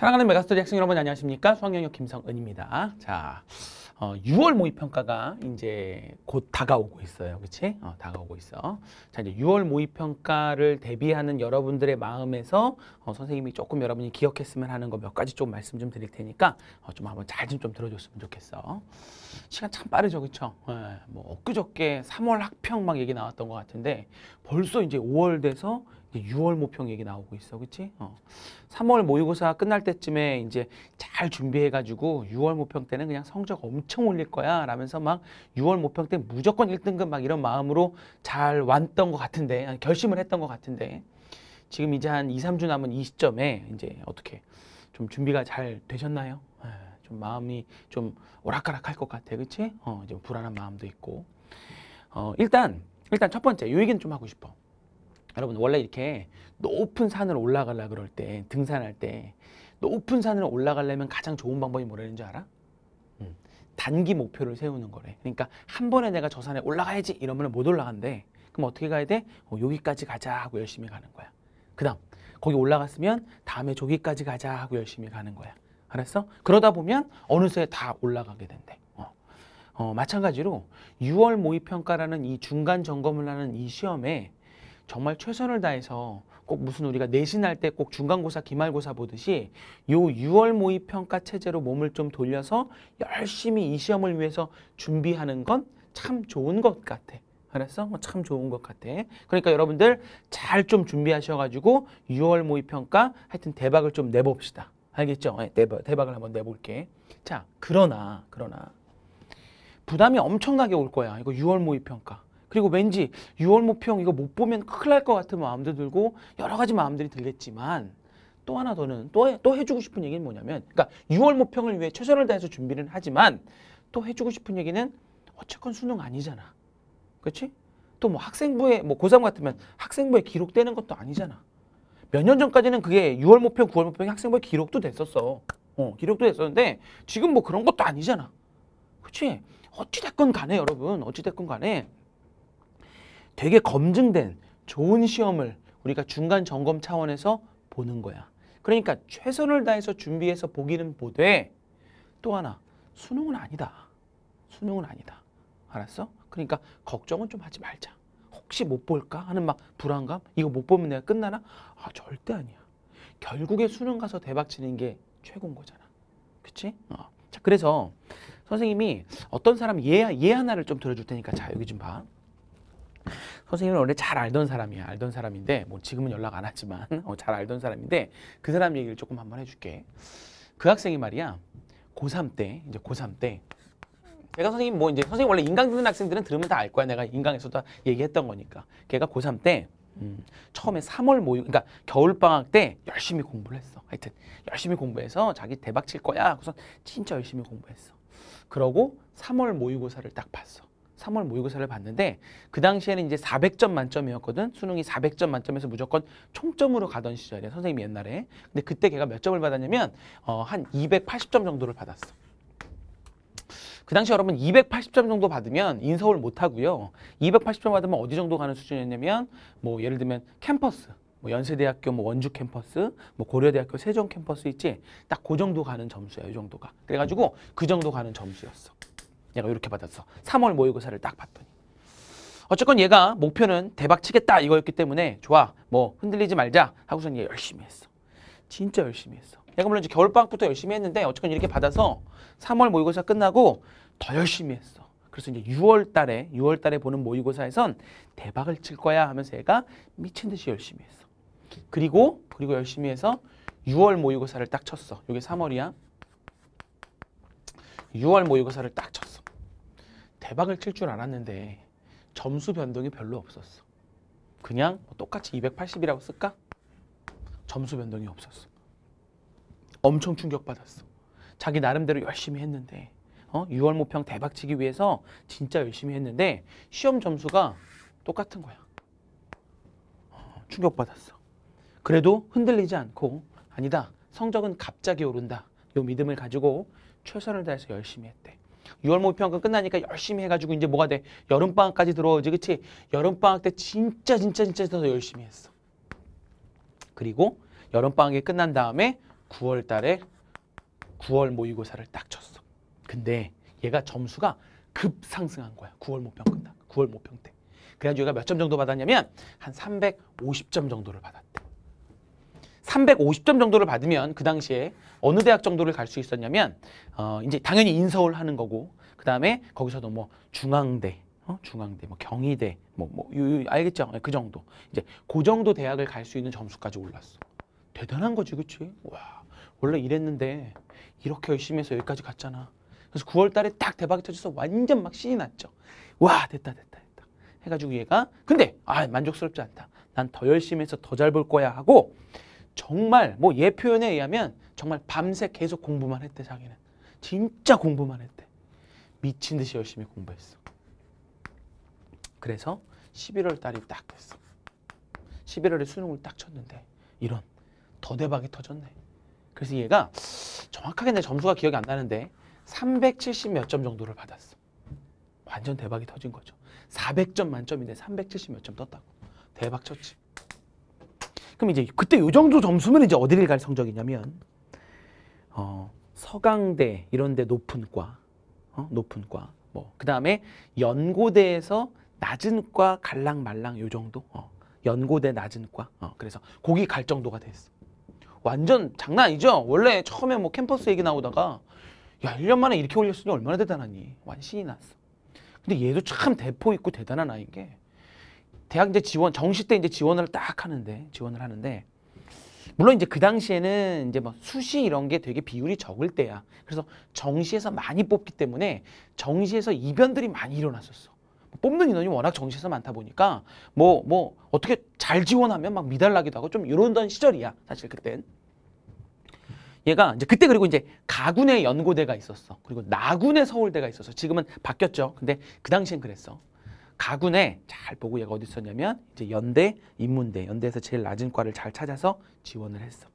사랑하는 메가스터디 학생 여러분 안녕하십니까? 수학영역 김성은입니다. 자, 어, 6월 모의평가가 이제 곧 다가오고 있어요. 그치? 어, 다가오고 있어. 자, 이제 6월 모의평가를 대비하는 여러분들의 마음에서 어, 선생님이 조금 여러분이 기억했으면 하는 거 몇 가지 좀 말씀 좀 드릴 테니까 어, 좀 한번 잘좀좀 들어줬으면 좋겠어. 시간 참 빠르죠. 그쵸? 예, 뭐 엊그저께 3월 학평 막 얘기 나왔던 것 같은데 벌써 이제 5월 돼서 6월 모평 얘기 나오고 있어, 그치 어. 3월 모의고사 끝날 때쯤에 이제 잘 준비해가지고 6월 모평 때는 그냥 성적 엄청 올릴 거야 라면서 막 6월 모평 때 무조건 1등급 막 이런 마음으로 잘 왔던 것 같은데 결심을 했던 것 같은데 지금 이제 한 2, 3주 남은 이 시점에 이제 어떻게 좀 준비가 잘 되셨나요? 예, 좀 마음이 좀 오락가락할 것 같아, 그치 어, 이 불안한 마음도 있고 어, 일단 일단 첫 번째 요 얘기는 좀 하고 싶어. 여러분 원래 이렇게 높은 산을 올라가려 그럴 때 등산할 때 높은 산을 올라가려면 가장 좋은 방법이 뭐라는줄 알아? 음. 단기 목표를 세우는 거래. 그러니까 한 번에 내가 저 산에 올라가야지 이러면 못 올라간대. 그럼 어떻게 가야 돼? 어, 여기까지 가자 하고 열심히 가는 거야. 그 다음 거기 올라갔으면 다음에 저기까지 가자 하고 열심히 가는 거야. 알았어? 그러다 보면 어느새 다 올라가게 된대. 어. 어, 마찬가지로 6월 모의평가라는 이 중간 점검을 하는 이 시험에 정말 최선을 다해서 꼭 무슨 우리가 내신할 때 꼭 중간고사, 기말고사 보듯이 요 6월 모의 평가 체제로 몸을 좀 돌려서 열심히 이 시험을 위해서 준비하는 건 참 좋은 것 같아. 알았어? 뭐 참 좋은 것 같아. 그러니까 여러분들 잘 좀 준비하셔가지고 6월 모의 평가 하여튼 대박을 좀 내봅시다. 알겠죠? 네, 대박, 대박을 한번 내볼게. 자, 그러나, 그러나 부담이 엄청나게 올 거야. 이거 6월 모의 평가. 그리고 왠지 6월 목표형 이거 못 보면 큰일 날 것 같은 마음도 들고 여러 가지 마음들이 들겠지만 또 하나 더는 또, 해, 또 해주고 싶은 얘기는 뭐냐면 그러니까 6월 목표형을 위해 최선을 다해서 준비는 하지만 또 해주고 싶은 얘기는 어쨌건 수능 아니잖아. 그렇지? 또 뭐 학생부에 뭐, 뭐 고3 같으면 학생부에 기록되는 것도 아니잖아. 몇 년 전까지는 그게 6월 목표, 9월 목표 학생부에 기록도 됐었어. 어, 기록도 됐었는데 지금 뭐 그런 것도 아니잖아. 그렇지? 어찌됐건 간에 여러분 어찌됐건 간에 되게 검증된 좋은 시험을 우리가 중간 점검 차원에서 보는 거야. 그러니까 최선을 다해서 준비해서 보기는 보되 또 하나 수능은 아니다. 수능은 아니다. 알았어? 그러니까 걱정은 좀 하지 말자. 혹시 못 볼까 하는 막 불안감? 이거 못 보면 내가 끝나나? 아 절대 아니야. 결국에 수능 가서 대박 치는 게 최고인 거잖아. 그치? 어. 자 그래서 선생님이 어떤 사람 얘, 예, 얘 예 하나를 좀 들어줄 테니까 자 여기 좀 봐. 선생님은 원래 잘 알던 사람이야. 알던 사람인데 뭐 지금은 연락 안 하지만 어, 잘 알던 사람인데 그 사람 얘기를 조금 한번 해줄게. 그 학생이 말이야 고3 때 이제 고3 때 내가 선생님 뭐 이제 선생님 원래 인강 듣는 학생들은 들으면 다 알 거야. 내가 인강에서도 얘기했던 거니까. 걔가 고3 때 음, 처음에 3월 모의 그러니까 겨울 방학 때 열심히 공부를 했어. 하여튼 열심히 공부해서 자기 대박 칠 거야. 그래서 진짜 열심히 공부했어. 그러고 3월 모의고사를 딱 봤어. 3월 모의고사를 봤는데 그 당시에는 이제 400점 만점이었거든. 수능이 400점 만점에서 무조건 총점으로 가던 시절이야. 선생님이 옛날에. 근데 그때 걔가 몇 점을 받았냐면 어, 한 280점 정도를 받았어. 그 당시 여러분 280점 정도 받으면 인서울 못 하고요. 280점 받으면 어디 정도 가는 수준이었냐면 뭐 예를 들면 캠퍼스 뭐 연세대학교 뭐 원주 캠퍼스, 뭐 고려대학교 세종 캠퍼스 있지? 딱 그 정도 가는 점수야, 이 정도가. 그래가지고 그 정도 가는 점수였어. 얘가 이렇게 받았어. 3월 모의고사를 딱 봤더니. 어쨌건 얘가 목표는 대박 치겠다 이거였기 때문에 좋아. 뭐 흔들리지 말자 하고선 얘 열심히 했어. 진짜 열심히 했어. 얘가 물론 이제 겨울방학부터 열심히 했는데 어쨌건 이렇게 받아서 3월 모의고사 끝나고 더 열심히 했어. 그래서 이제 6월 달에 6월 달에 보는 모의고사에선 대박을 칠 거야 하면서 얘가 미친 듯이 열심히 했어. 그리고 그리고 열심히 해서 6월 모의고사를 딱 쳤어. 이게 3월이야. 6월 모의고사를 딱 쳤어. 대박을 칠 줄 알았는데 점수 변동이 별로 없었어. 그냥 뭐 똑같이 280이라고 쓸까? 점수 변동이 없었어. 엄청 충격받았어. 자기 나름대로 열심히 했는데 어? 6월 모평 대박 치기 위해서 진짜 열심히 했는데 시험 점수가 똑같은 거야. 어, 충격받았어. 그래도 흔들리지 않고 아니다. 성적은 갑자기 오른다. 요 믿음을 가지고 최선을 다해서 열심히 했대. 6월 모평가 끝나니까 열심히 해가지고 이제 뭐가 돼? 여름방학까지 들어오지, 그치? 여름방학 때 진짜 진짜 진짜 더 열심히 했어. 그리고 여름방학이 끝난 다음에 9월 달에 9월 모의고사를 딱 쳤어. 근데 얘가 점수가 급상승한 거야. 9월 모평 끝나. 9월 모평 때. 그래가지고 얘가 몇 점 정도 받았냐면 한 350점 정도를 받았대. 350점 정도를 받으면 그 당시에 어느 대학 정도를 갈 수 있었냐면 어 이제 당연히 인서울 하는 거고 그 다음에 거기서도 뭐 중앙대 어? 중앙대, 뭐 경희대, 뭐, 뭐, 요, 요, 알겠죠? 예, 그 정도. 이제 그 정도 대학을 갈 수 있는 점수까지 올랐어. 대단한 거지, 그치? 와, 원래 이랬는데 이렇게 열심히 해서 여기까지 갔잖아. 그래서 9월 달에 딱 대박이 터져서 완전 막 신이 났죠. 와, 됐다, 됐다, 됐다. 해가지고 얘가, 근데, 아, 만족스럽지 않다. 난 더 열심히 해서 더 잘 볼 거야 하고 정말 뭐얘 표현에 의하면 정말 밤새 계속 공부만 했대 자기는. 진짜 공부만 했대. 미친 듯이 열심히 공부했어. 그래서 11월 달이 딱 됐어. 11월에 수능을 딱 쳤는데 이런 더대박이 터졌네. 그래서 얘가 정확하게 내 점수가 기억이 안 나는데 370 몇 점 정도를 받았어. 완전 대박이 터진 거죠. 400점 만점인데 370 몇 점 떴다고. 대박 쳤지. 그럼 이제 그때 요 정도 점수면 이제 어디를 갈 성적이냐면 어, 서강대 이런 데 높은 과, 어? 높은 과. 뭐 그다음에 연고대에서 낮은 과 갈랑 말랑 요 정도. 어. 연고대 낮은 과. 어. 그래서 거기 갈 정도가 됐어. 완전 장난 아니죠? 원래 처음에 뭐 캠퍼스 얘기 나오다가 야, 1년 만에 이렇게 올렸으니 얼마나 대단하니. 완신이 났어. 근데 얘도 참 대포 있고 대단한 아이인 게 대학 이제 지원 정시 때 이제 지원을 딱 하는데 지원을 하는데 물론 이제 그 당시에는 이제 뭐 수시 이런 게 되게 비율이 적을 때야. 그래서 정시에서 많이 뽑기 때문에 정시에서 이변들이 많이 일어났었어. 뽑는 인원이 워낙 정시에서 많다 보니까 뭐뭐 뭐 어떻게 잘 지원하면 막 미달나기도 하고 좀 이런던 시절이야. 사실 그땐. 얘가 이제 그때 그리고 이제 가군의 연고대가 있었어. 그리고 나군의 서울대가 있었어. 지금은 바뀌었죠. 근데 그 당시엔 그랬어. 가군에 잘 보고 얘가 어디 있었냐면 이제 연대, 인문대, 연대에서 제일 낮은 과를 잘 찾아서 지원을 했어.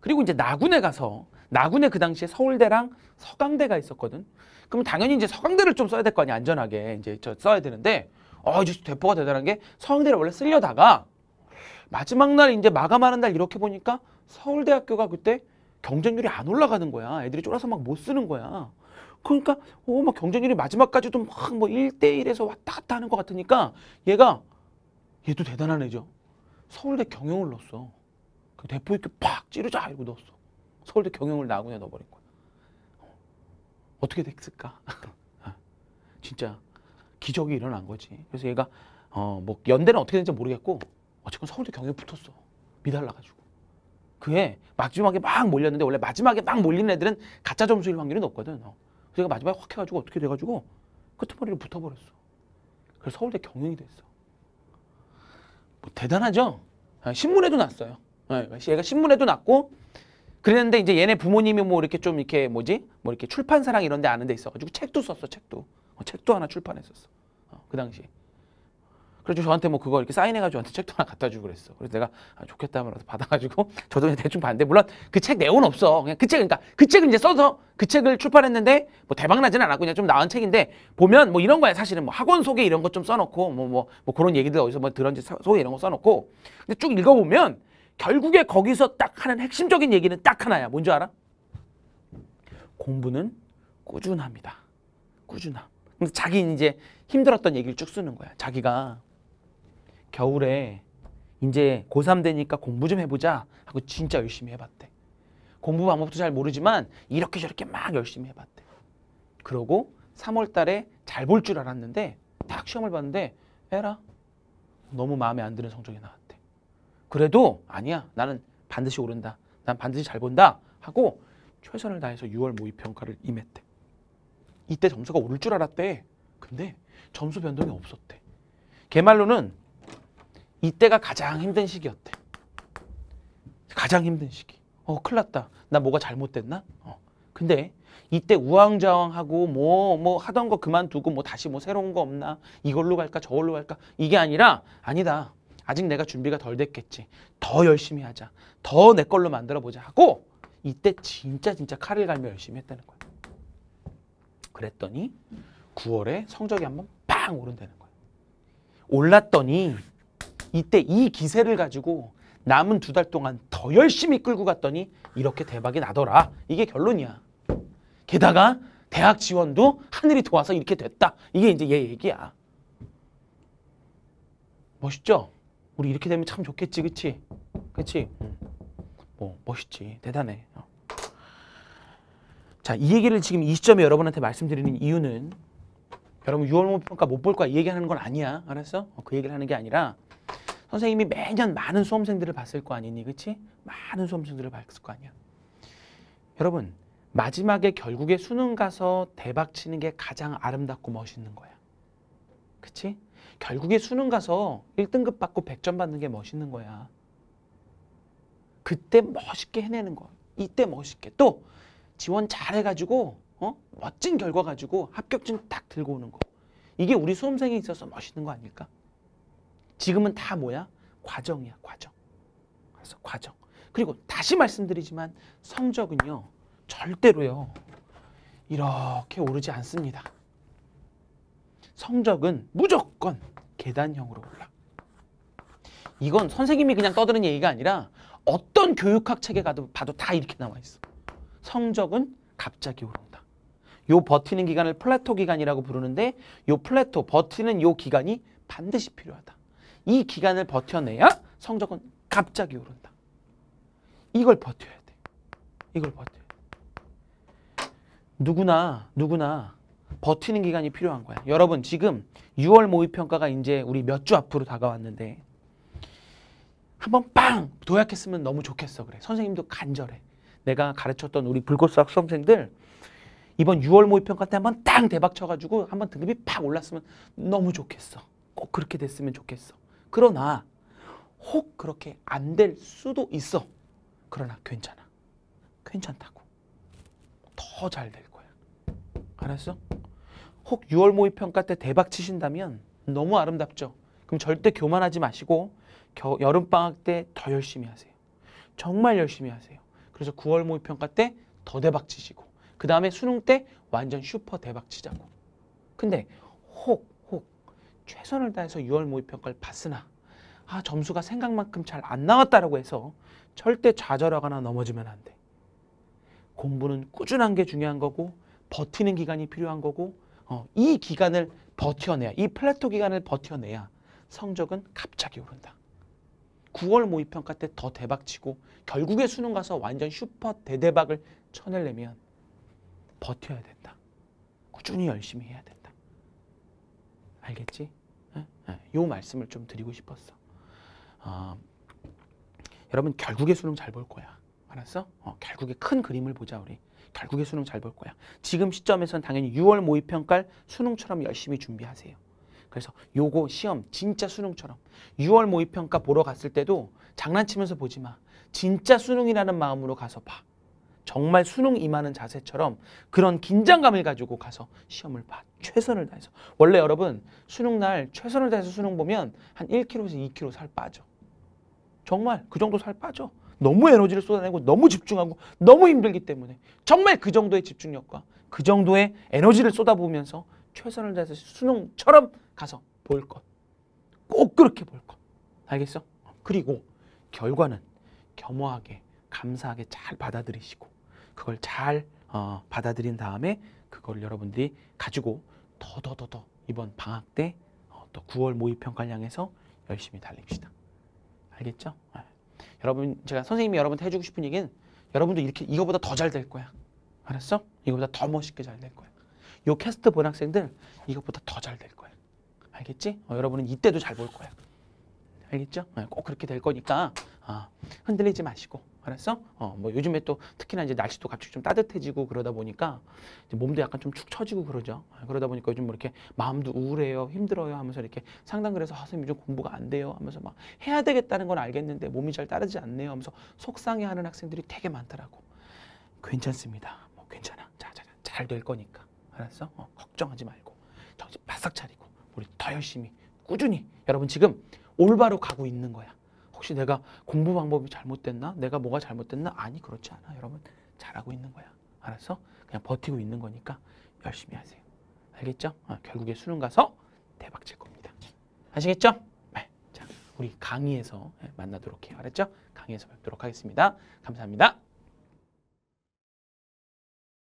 그리고 이제 나군에 가서 나군에 그 당시에 서울대랑 서강대가 있었거든. 그럼 당연히 이제 서강대를 좀 써야 될 거 아니야 안전하게 이제 저 써야 되는데 어 이제 대포가 대단한 게 서강대를 원래 쓰려다가 마지막 날 이제 마감하는 날 이렇게 보니까 서울대학교가 그때 경쟁률이 안 올라가는 거야. 애들이 쫄아서 막 못 쓰는 거야. 그러니까 어, 막 경쟁률이 마지막까지도 막뭐 1대1에서 왔다 갔다 하는 것 같으니까 얘가 얘도 대단한 애죠. 서울대 경영을 넣었어. 그 대포 이렇게 팍 찌르자 이러고 넣었어. 서울대 경영을 나군에 넣어버린 거야. 어, 어떻게 됐을까? 아, 진짜 기적이 일어난 거지. 그래서 얘가 어뭐 연대는 어떻게 됐는지 모르겠고 어쨌건 서울대 경영 붙었어. 미달나가지고. 그해 마지막에 막 몰렸는데 원래 마지막에 막몰린 애들은 가짜 점수일 확률이 높거든. 어. 제가 마지막에 확 해가지고 어떻게 돼가지고 끄트머리를 그 붙어버렸어. 그래서 서울대 경영이 됐어. 뭐 대단하죠? 아, 신문에도 났어요. 아, 얘가 신문에도 났고 그랬는데 이제 얘네 부모님이 뭐 이렇게 좀 이렇게 뭐지 뭐 이렇게 출판사랑 이런 데 아는 데 있어가지고 책도 썼어 책도 어, 책도 하나 출판했었어 어, 그 당시 그래서 저한테 뭐 그거 이렇게 사인해가지고 저한테 책도 하나 갖다 주고 그랬어. 그래서 내가 아, 좋겠다 하면서 받아가지고 저도 그냥 대충 봤는데 물론 그 책 내용은 없어. 그냥 그 책, 그러니까 그 책을 이제 써서 그 책을 출판했는데 뭐 대박 나지는 않았고 그냥 좀 나은 책인데 보면 뭐 이런 거야 사실은 뭐 학원 소개 이런 거 좀 써놓고 뭐뭐 뭐, 뭐 그런 얘기들 어디서 뭐 들었는지 소개 이런 거 써놓고 근데 쭉 읽어보면 결국에 거기서 딱 하는 핵심적인 얘기는 딱 하나야. 뭔지 알아? 공부는 꾸준합니다. 꾸준함. 근데 자기 이제 힘들었던 얘기를 쭉 쓰는 거야. 자기가 겨울에 이제 고3 되니까 공부 좀 해보자 하고 진짜 열심히 해봤대. 공부 방법도 잘 모르지만 이렇게 저렇게 막 열심히 해봤대. 그러고 3월 달에 잘 볼 줄 알았는데 딱 시험을 봤는데 에라 너무 마음에 안 드는 성적이 나왔대. 그래도 아니야 나는 반드시 오른다. 난 반드시 잘 본다 하고 최선을 다해서 6월 모의평가를 임했대. 이때 점수가 오를 줄 알았대. 근데 점수 변동이 없었대. 개말로는 이때가 가장 힘든 시기였대. 가장 힘든 시기. 어, 큰일 났다. 나 뭐가 잘못됐나? 어. 근데 이때 우왕좌왕하고 뭐뭐 뭐 하던 거 그만두고 뭐 다시 뭐 새로운 거 없나? 이걸로 갈까 저걸로 갈까? 이게 아니라 아니다. 아직 내가 준비가 덜 됐겠지. 더 열심히 하자. 더 내 걸로 만들어 보자 하고 이때 진짜 진짜 칼을 갈며 열심히 했다는 거야. 그랬더니 9월에 성적이 한번 빵 오른다는 거야. 올랐더니 이때 이 기세를 가지고 남은 두 달 동안 더 열심히 끌고 갔더니 이렇게 대박이 나더라. 이게 결론이야. 게다가 대학 지원도 하늘이 도와서 이렇게 됐다. 이게 이제 얘 얘기야. 멋있죠? 우리 이렇게 되면 참 좋겠지, 그치? 그치? 뭐, 멋있지. 대단해. 어. 자, 이 얘기를 지금 이 시점에 여러분한테 말씀드리는 이유는 여러분 6월 모평가 못 볼 거야 이 얘기하는 건 아니야. 알았 어, 그 얘기를 하는 게 아니라 선생님이 매년 많은 수험생들을 봤을 거 아니니 그치? 많은 수험생들을 봤을 거 아니야. 여러분 마지막에 결국에 수능 가서 대박 치는 게 가장 아름답고 멋있는 거야. 그치? 결국에 수능 가서 1등급 받고 100점 받는 게 멋있는 거야. 그때 멋있게 해내는 거. 이때 멋있게. 또 지원 잘해가지고 어? 멋진 결과 가지고 합격증 딱 들고 오는 거. 이게 우리 수험생에 있어서 멋있는 거 아닐까? 지금은 다 뭐야? 과정이야, 과정. 그래서 과정. 그리고 다시 말씀드리지만 성적은요. 절대로요. 이렇게 오르지 않습니다. 성적은 무조건 계단형으로 올라. 이건 선생님이 그냥 떠드는 얘기가 아니라 어떤 교육학 책에 가도 봐도 다 이렇게 나와 있어. 성적은 갑자기 오른다. 요 버티는 기간을 플래토 기간이라고 부르는데 요 플래토 버티는 요 기간이 반드시 필요하다. 이 기간을 버텨내야 성적은 갑자기 오른다. 이걸 버텨야 돼. 이걸 버텨. 누구나 누구나 버티는 기간이 필요한 거야. 여러분 지금 6월 모의평가가 이제 우리 몇 주 앞으로 다가왔는데 한번 빵 도약했으면 너무 좋겠어 그래. 선생님도 간절해. 내가 가르쳤던 우리 불꽃수학 수험생들 이번 6월 모의평가 때 한번 땅 대박 쳐가지고 한번 등급이 팍 올랐으면 너무 좋겠어. 꼭 그렇게 됐으면 좋겠어. 그러나 혹 그렇게 안 될 수도 있어. 그러나 괜찮아. 괜찮다고. 더 잘 될 거야. 알았어? 혹 6월 모의 평가 때 대박 치신다면 너무 아름답죠. 그럼 절대 교만하지 마시고 겨, 여름방학 때 더 열심히 하세요. 정말 열심히 하세요. 그래서 9월 모의평가 때 더 대박 치시고 그 다음에 수능 때 완전 슈퍼 대박 치자고. 근데 혹 최선을 다해서 6월 모의평가를 봤으나 아 점수가 생각만큼 잘 안 나왔다라고 해서 절대 좌절하거나 넘어지면 안 돼. 공부는 꾸준한 게 중요한 거고 버티는 기간이 필요한 거고 어, 이 기간을 버텨내야 이 플래토 기간을 버텨내야 성적은 갑자기 오른다. 9월 모의평가 때 더 대박치고 결국에 수능 가서 완전 슈퍼 대대박을 쳐내려면 버텨야 된다. 꾸준히 열심히 해야 된다. 알겠지? 이 예, 예, 말씀을 좀 드리고 싶었어. 어, 여러분 결국에 수능 잘 볼 거야. 알았어? 어, 결국에 큰 그림을 보자 우리. 결국에 수능 잘 볼 거야. 지금 시점에선 당연히 6월 모의평가 수능처럼 열심히 준비하세요. 그래서 요거 시험 진짜 수능처럼 6월 모의평가 보러 갔을 때도 장난치면서 보지 마. 진짜 수능이라는 마음으로 가서 봐. 정말 수능 임하는 자세처럼 그런 긴장감을 가지고 가서 시험을 봐. 최선을 다해서. 원래 여러분 수능 날 최선을 다해서 수능 보면 한 1kg에서 2kg 살 빠져. 정말 그 정도 살 빠져. 너무 에너지를 쏟아내고 너무 집중하고 너무 힘들기 때문에 정말 그 정도의 집중력과 그 정도의 에너지를 쏟아보면서 최선을 다해서 수능처럼 가서 볼 것. 꼭 그렇게 볼 것. 알겠어? 그리고 결과는 겸허하게 감사하게 잘 받아들이시고 그걸 잘 어, 받아들인 다음에 그걸 여러분들이 가지고 더더더더 이번 방학 때또 어, 9월 모의평가를 향해서 열심히 달립시다. 알겠죠? 네. 여러분 제가 선생님이 여러분한테 해주고 싶은 얘기는 여러분도 이렇게 이거보다 더 잘 될 거야. 알았어? 이거보다 더 멋있게 잘 될 거야. 요 캐스트 본 학생들 이것보다 더 잘 될 거야. 알겠지? 어, 여러분은 이때도 잘 볼 거야. 알겠죠? 예, 꼭 그렇게 될 거니까 어, 흔들리지 마시고 알았어? 어, 뭐 요즘에 또 특히나 이제 날씨도 갑자기 좀 따뜻해지고 그러다 보니까 몸도 약간 좀 축 처지고 그러죠. 아, 그러다 보니까 요즘 뭐 이렇게 마음도 우울해요, 힘들어요 하면서 이렇게 상담 그래서 아, 선생님 요 공부가 안 돼요 하면서 막 해야 되겠다는 건 알겠는데 몸이 잘 따르지 않네요 하면서 속상해 하는 학생들이 되게 많더라고. 괜찮습니다. 뭐 괜찮아. 자, 자, 자잘 될 거니까. 알았어? 어, 걱정하지 말고 정신 바싹 차리고 우리 더 열심히 꾸준히 여러분 지금 올바로 가고 있는 거야. 혹시 내가 공부 방법이 잘못됐나? 내가 뭐가 잘못됐나? 아니 그렇지 않아 여러분 잘하고 있는 거야 알았어? 그냥 버티고 있는 거니까 열심히 하세요 알겠죠? 어, 결국에 수능 가서 대박 칠 겁니다 아시겠죠? 네. 자 우리 강의에서 예, 만나도록 해요 알았죠? 강의에서 뵙도록 하겠습니다 감사합니다